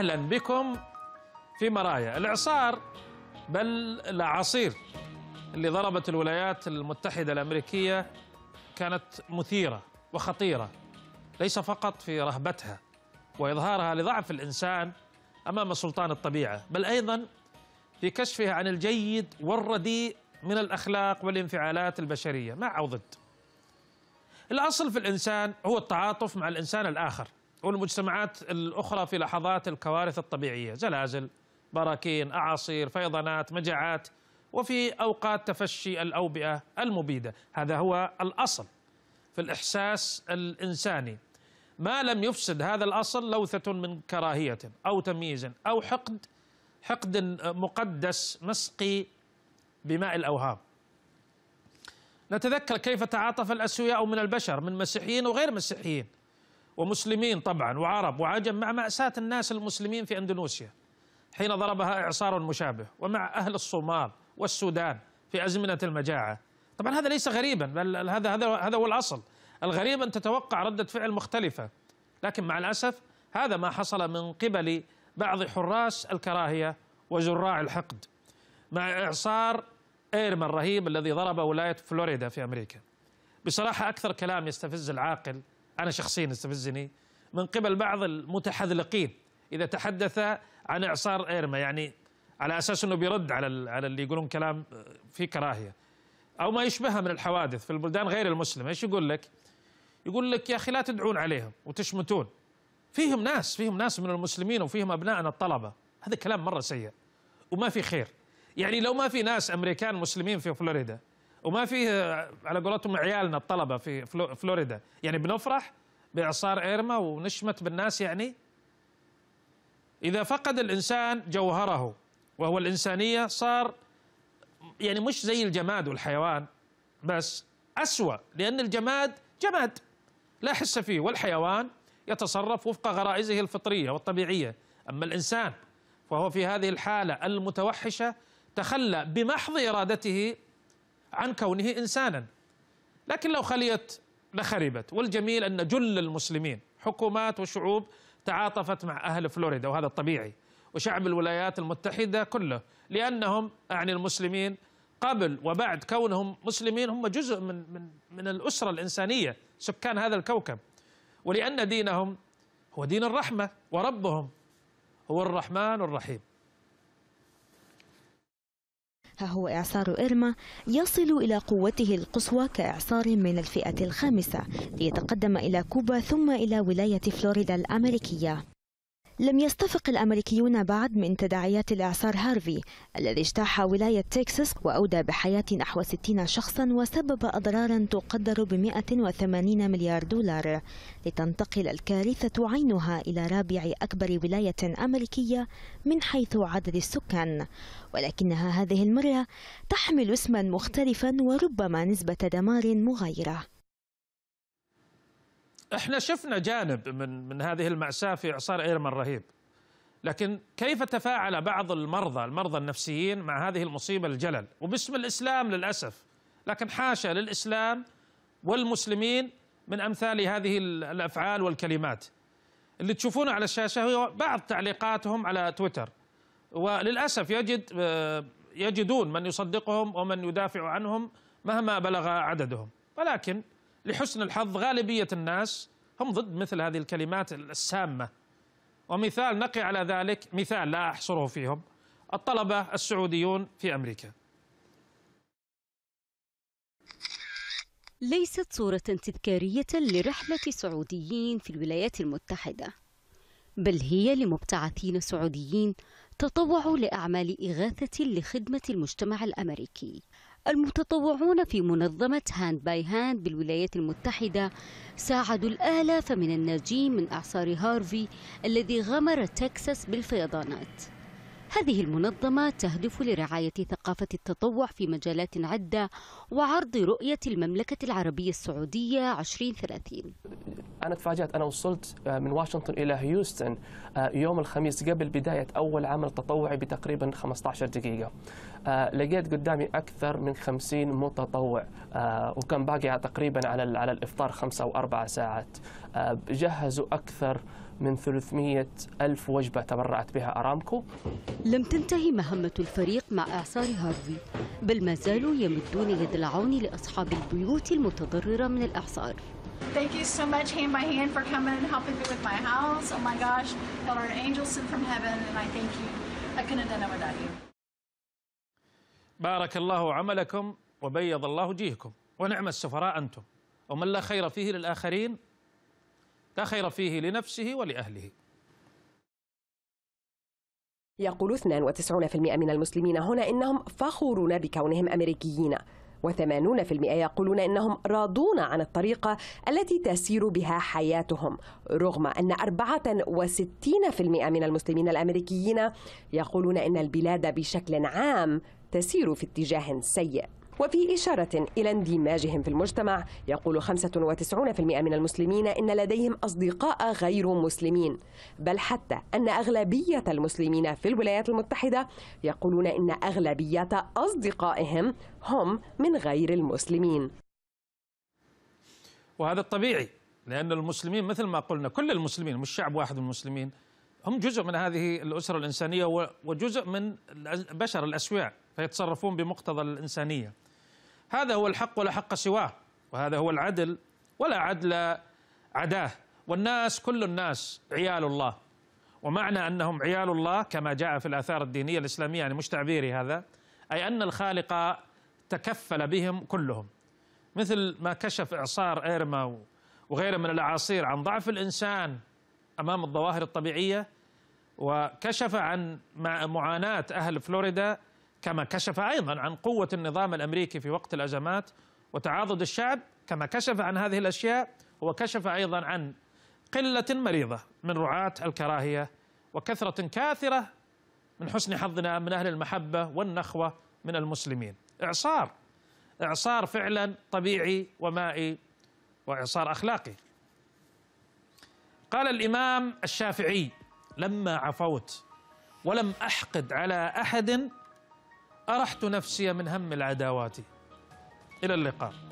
أهلا بكم في مرايا الإعصار بل الأعاصير اللي ضربت الولايات المتحدة الأمريكية كانت مثيرة وخطيرة ليس فقط في رهبتها وإظهارها لضعف الإنسان أمام سلطان الطبيعة بل أيضا في كشفها عن الجيد والرديء من الأخلاق والانفعالات البشرية مع أو ضد الأصل في الإنسان هو التعاطف مع الإنسان الآخر والمجتمعات الأخرى في لحظات الكوارث الطبيعية زلازل براكين أعاصير فيضانات مجاعات وفي أوقات تفشي الأوبئة المبيدة هذا هو الأصل في الإحساس الإنساني ما لم يفسد هذا الأصل لوثة من كراهية أو تمييز أو حقد حقد مقدس مسقي بماء الأوهام نتذكر كيف تعاطف الأسوياء من البشر من مسيحيين وغير مسيحيين ومسلمين طبعا وعرب وعجم مع مأساة الناس المسلمين في أندونيسيا حين ضربها إعصار مشابه ومع أهل الصومال والسودان في أزمنة المجاعة طبعا هذا ليس غريبا بل هذا هذا هذا هو الأصل الغريب أن تتوقع ردة فعل مختلفة لكن مع الأسف هذا ما حصل من قبل بعض حراس الكراهية وزراع الحقد مع إعصار إيرما الرهيب الذي ضرب ولاية فلوريدا في أمريكا بصراحة أكثر كلام يستفز العاقل أنا شخصيا استفزني من قبل بعض المتحذلقين إذا تحدث عن إعصار إيرما يعني على أساس أنه بيرد على على اللي يقولون كلام في كراهية أو ما يشبهها من الحوادث في البلدان غير المسلمة إيش يقول لك يقول لك يا أخي لا تدعون عليهم وتشمتون فيهم ناس فيهم ناس من المسلمين وفيهم أبنائنا الطلبة هذا كلام مرة سيء وما في خير يعني لو ما في ناس أمريكان مسلمين في فلوريدا وما في على قولتهم عيالنا الطلبه في فلوريدا يعني بنفرح باعصار ايرما ونشمت بالناس يعني اذا فقد الانسان جوهره وهو الانسانيه صار يعني مش زي الجماد والحيوان بس اسوا لان الجماد جماد لا حس فيه والحيوان يتصرف وفق غرائزه الفطريه والطبيعيه اما الانسان فهو في هذه الحاله المتوحشه تخلى بمحض ارادته عن كونه إنسانا لكن لو خليت لخربت والجميل أن جل المسلمين حكومات وشعوب تعاطفت مع أهل فلوريدا وهذا الطبيعي وشعب الولايات المتحدة كله لأنهم أعني المسلمين قبل وبعد كونهم مسلمين هم جزء من من من الاسره الانسانيه سكان هذا الكوكب ولان دينهم هو دين الرحمه وربهم هو الرحمن الرحيم ها هو إعصار إرما يصل إلى قوته القصوى كإعصار من الفئة الخامسة ليتقدم إلى كوبا ثم إلى ولاية فلوريدا الأمريكية لم يستفق الأمريكيون بعد من تداعيات الإعصار هارفي الذي اجتاح ولاية تكساس وأودى بحياة نحو 60 شخصا وسبب أضرارا تقدر ب 180 مليار دولار لتنتقل الكارثة عينها إلى رابع أكبر ولاية أمريكية من حيث عدد السكان ولكنها هذه المرة تحمل اسما مختلفا وربما نسبة دمار مغايرة احنا شفنا جانب من من هذه المأساة في إعصار إيرما الرهيب لكن كيف تفاعل بعض المرضى المرضى النفسيين مع هذه المصيبة الجلل وباسم الإسلام للأسف لكن حاشا للإسلام والمسلمين من أمثال هذه الأفعال والكلمات اللي تشوفونه على الشاشة هو بعض تعليقاتهم على تويتر وللأسف يجد آه، يجدون من يصدقهم ومن يدافع عنهم مهما بلغ عددهم ولكن لحسن الحظ غالبية الناس هم ضد مثل هذه الكلمات السامة ومثال نقي على ذلك مثال لا أحصره فيهم الطلبة السعوديون في أمريكا ليست صورة تذكارية لرحلة سعوديين في الولايات المتحدة بل هي لمبتعثين سعوديين تطوعوا لأعمال إغاثة لخدمة المجتمع الأمريكي المتطوعون في منظمة هاند باي هاند بالولايات المتحدة ساعدوا الآلاف من الناجين من إعصار هارفي الذي غمر تكساس بالفيضانات هذه المنظمة تهدف لرعاية ثقافة التطوع في مجالات عدة وعرض رؤية المملكة العربية السعودية 2030 انا تفاجات انا وصلت آه، من واشنطن الى هيوستن آه، يوم الخميس قبل بدايه اول عمل تطوعي بتقريبا 15 دقيقه آه، لقيت قدامي اكثر من 50 متطوع وكان باقي تقريبا على على الافطار خمسة او اربع ساعات جهزوا اكثر من 300 ألف وجبة تبرعت بها أرامكو لم تنتهي مهمة الفريق مع إعصار هارفي بل ما زالوا يمدون يد العون لأصحاب البيوت المتضررة من الإعصار Thank you so much, hand by hand, for coming and helping me with my house. Oh my gosh, y'all are an angel sent from heaven, and I thank you. I couldn't have done it without you. بارك الله عملكم وبيض الله جيهكم ونعم السفراء أنتم ومن لا خير فيه للآخرين لا خير فيه لنفسه ولأهله يقول 92% من المسلمين هنا إنهم فخورون بكونهم أمريكيين و80% يقولون أنهم راضون عن الطريقة التي تسير بها حياتهم رغم أن 64% من المسلمين الأمريكيين يقولون أن البلاد بشكل عام تسير في اتجاه سيء وفي إشارة إلى اندماجهم في المجتمع يقول 95% من المسلمين إن لديهم أصدقاء غير مسلمين بل حتى أن أغلبية المسلمين في الولايات المتحدة يقولون إن أغلبية أصدقائهم هم من غير المسلمين وهذا الطبيعي لأن المسلمين مثل ما قلنا كل المسلمين مش شعب واحد من المسلمين هم جزء من هذه الأسرة الإنسانية وجزء من البشر الأسوياء فيتصرفون بمقتضى الإنسانية هذا هو الحق ولا حق سواه وهذا هو العدل ولا عدل عداه والناس كل الناس عيال الله ومعنى انهم عيال الله كما جاء في الاثار الدينيه الاسلاميه يعني مش تعبيري هذا اي ان الخالق تكفل بهم كلهم مثل ما كشف اعصار ايرما وغيره من الاعاصير عن ضعف الانسان امام الظواهر الطبيعيه وكشف عن معاناه اهل فلوريدا كما كشف ايضا عن قوه النظام الامريكي في وقت الازمات وتعاضد الشعب كما كشف عن هذه الاشياء وكشف ايضا عن قله مريضه من رعاه الكراهيه وكثره كاثره من حسن حظنا من اهل المحبه والنخوه من المسلمين. اعصار اعصار فعلا طبيعي ومائي واعصار اخلاقي. قال الامام الشافعي: لما عفوت ولم احقد على احد أرحت نفسي من هم العداوات إلى اللقاء